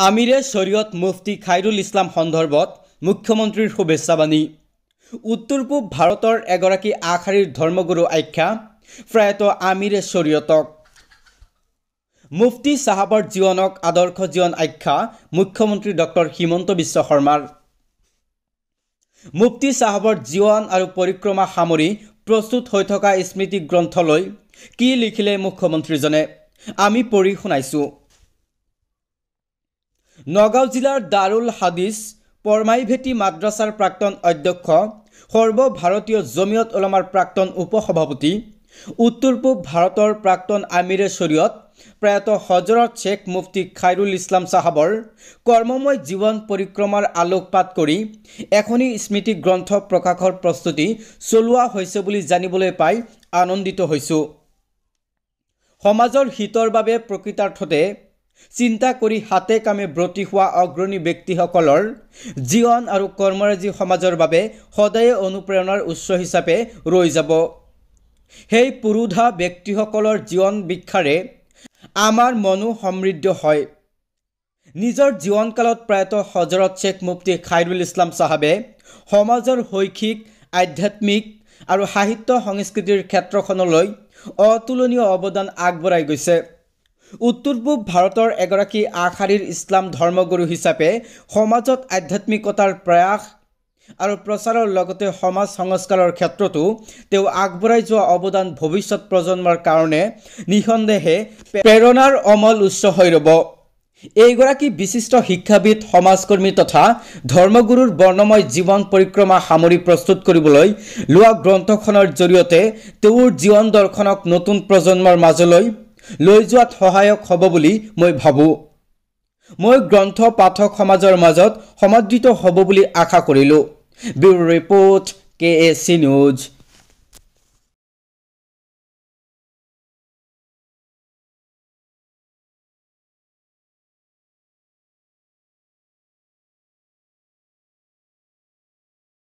আমিৰে শ্বৰিয়ত মুফতি খাইৰুল ইছলাম সন্দৰ্ভত মুখ্যমন্ত্ৰীৰ শুভেচ্ছাবাণী উত্তৰ পূব ভাৰতৰ এগৰাকী আগশাৰীৰ ধৰ্মগুৰু আখ্যা প্ৰয়াত আমিৰে শ্বৰিয়তক মুফতি চাহাবৰ জীৱনক আদৰ্শ জীৱন আখ্যা মুখ্যমন্ত্ৰী ডক্টৰ হিমন্ত বিশ্ব শৰ্মাৰ মুফতি চাহাবৰ জীৱন আৰু পৰিক্ৰমা সামৰি প্ৰস্তুত হৈ থকা স্মৃতি গ্ৰন্থলৈ কি লিখিলে মুখ্যমন্ত্ৰীজনে আমি পঢ়ি শুনাইছোঁ নগাঁও জিলাৰ দাৰুল হাদিছ পৰমাইভেটি মাদ্ৰাছাৰ প্ৰাক্তন অধ্যক্ষ সৰ্বভাৰতীয় জমিয়ত ওলামাৰ প্ৰাক্তন উপ সভাপতি উত্তৰ পূব ভাৰতৰ প্ৰাক্তন আমিৰে শ্বৰিয়ত প্ৰয়াত হজৰত শ্বেখ মুফতি খাইৰুল ইছলাম চাহাবৰ কৰ্মময় জীৱন পৰিক্ৰমাৰ আলোকপাত কৰি এখনি স্মৃতি গ্ৰন্থ প্ৰকাশৰ প্ৰস্তুতি চলোৱা হৈছে বুলি জানিবলৈ পাই আনন্দিত হৈছোঁ সমাজৰ হিতৰ বাবে প্ৰকৃতাৰ্থতে চিন্তা কৰি হাতে কামে ব্ৰতী হোৱা অগ্ৰণী ব্যক্তিসকলৰ জীৱন আৰু কৰ্মৰাজি সমাজৰ বাবে সদায়ে অনুপ্ৰেৰণাৰ উৎস হিচাপে ৰৈ যাব সেই পুৰুধা ব্যক্তিসকলৰ জীৱন বিক্ষাৰে আমাৰ মনো সমৃদ্ধ হয় নিজৰ জীৱনকালত প্ৰায়ত হজৰত শ্বেখ মুফতি খাইৰুল ইছলাম চাহাবে সমাজৰ শৈক্ষিক আধ্যাত্মিক আৰু সাহিত্য সংস্কৃতিৰ ক্ষেত্ৰখনলৈ অতুলনীয় অৱদান আগবঢ়াই গৈছে উত্তৰ পূব ভাৰতৰ এগৰাকী আশাৰীৰ ইছলাম ধৰ্মগুৰু হিচাপে সমাজত আধ্যাত্মিকতাৰ প্ৰয়াস আৰু প্ৰচাৰৰ লগতে সমাজ সংস্কাৰৰ ক্ষেত্ৰতো তেওঁ আগবঢ়াই যোৱা অৱদান ভৱিষ্যত প্ৰজন্মৰ কাৰণে নিঃসন্দেহে প্ৰেৰণাৰ অমল উচ্চ হৈ ৰ'ব এইগৰাকী বিশিষ্ট শিক্ষাবিদ সমাজকৰ্মী তথা ধৰ্মগুৰুৰ বৰ্ণময় জীৱন পৰিক্ৰমা সামৰি প্ৰস্তুত কৰিবলৈ লোৱা গ্ৰন্থখনৰ জৰিয়তে তেওঁৰ জীৱন দৰ্শনক নতুন প্ৰজন্মৰ মাজলৈ লৈ যোৱাত সহায়ক হ'ব বুলি মই ভাবোঁ মই গ্ৰন্থ পাঠক সমাজৰ মাজত সমাদৃত হ'ব বুলি আশা কৰিলোঁ bureau report K A C news